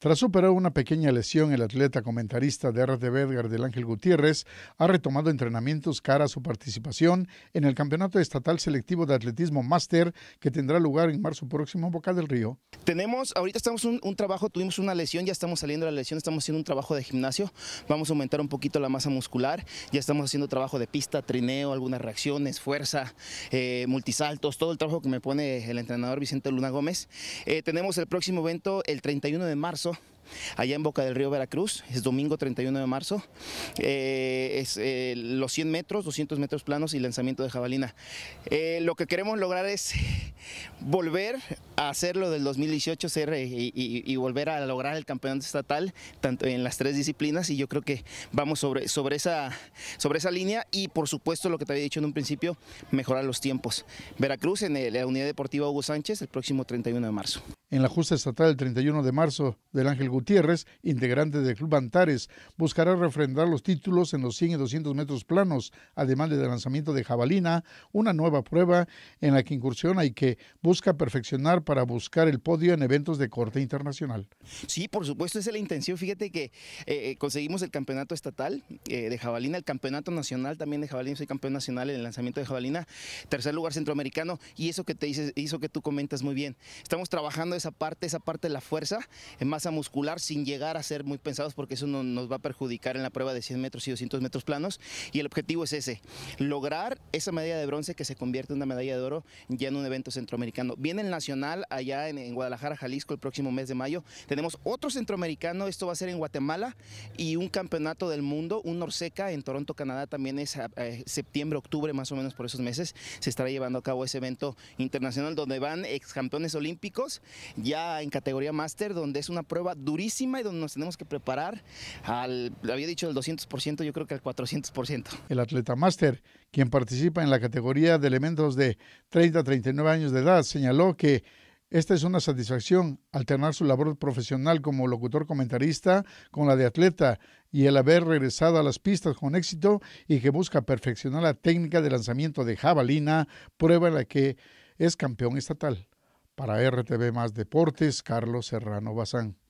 Tras superar una pequeña lesión, el atleta comentarista de RTV Edgar del Ángel Gutiérrez ha retomado entrenamientos cara a su participación en el Campeonato Estatal Selectivo de Atletismo Máster que tendrá lugar en marzo próximo en Boca del Río. Tenemos, ahorita estamos un, un trabajo, tuvimos una lesión, ya estamos saliendo de la lesión, estamos haciendo un trabajo de gimnasio, vamos a aumentar un poquito la masa muscular, ya estamos haciendo trabajo de pista, trineo, algunas reacciones, fuerza, eh, multisaltos, todo el trabajo que me pone el entrenador Vicente Luna Gómez. Eh, tenemos el próximo evento el 31 de marzo allá en Boca del Río Veracruz, es domingo 31 de marzo, eh, es eh, los 100 metros, 200 metros planos y lanzamiento de jabalina. Eh, lo que queremos lograr es volver a hacer lo del 2018 eh, y, volver a lograr el campeonato estatal tanto en las tres disciplinas y yo creo que vamos sobre, sobre, esa, sobre esa línea y por supuesto lo que te había dicho en un principio, mejorar los tiempos. Veracruz en la unidad deportiva Hugo Sánchez el próximo 31 de marzo. En la justa estatal del 31 de marzo del Ángel Gutiérrez, integrante del Club Antares, buscará refrendar los títulos en los 100 y 200 metros planos, además del lanzamiento de jabalina, una nueva prueba en la que incursiona y que busca perfeccionar para buscar el podio en eventos de corte internacional. Sí, por supuesto, esa es la intención. Fíjate que eh, conseguimos el campeonato estatal eh, de jabalina, el campeonato nacional también de jabalina, soy campeón nacional en el lanzamiento de jabalina, tercer lugar centroamericano y eso que te dices, hizo que tú comentas muy bien. Estamos trabajando esa parte, esa parte de la fuerza en masa muscular sin llegar a ser muy pensados porque eso no, nos va a perjudicar en la prueba de 100 metros y 200 metros planos y el objetivo es ese, lograr esa medalla de bronce que se convierte en una medalla de oro ya en un evento centroamericano. Viene el Nacional allá en, Guadalajara, Jalisco, el próximo mes de mayo. Tenemos otro centroamericano, esto va a ser en Guatemala, y un campeonato del mundo, un Norseca en Toronto, Canadá, también es eh, septiembre, octubre, más o menos por esos meses. Se estará llevando a cabo ese evento internacional donde van ex campeones olímpicos, ya en categoría máster, donde es una prueba durísima y donde nos tenemos que preparar al, había dicho el 200%, yo creo que al 400%. El atleta máster, quien participa en la categoría de elementos de 30 a 39 años de edad, señaló que esta es una satisfacción, alternar su labor profesional como locutor comentarista con la de atleta y el haber regresado a las pistas con éxito y que busca perfeccionar la técnica de lanzamiento de jabalina, prueba en la que es campeón estatal. Para RTV Más Deportes, Carlos Serrano Bazán.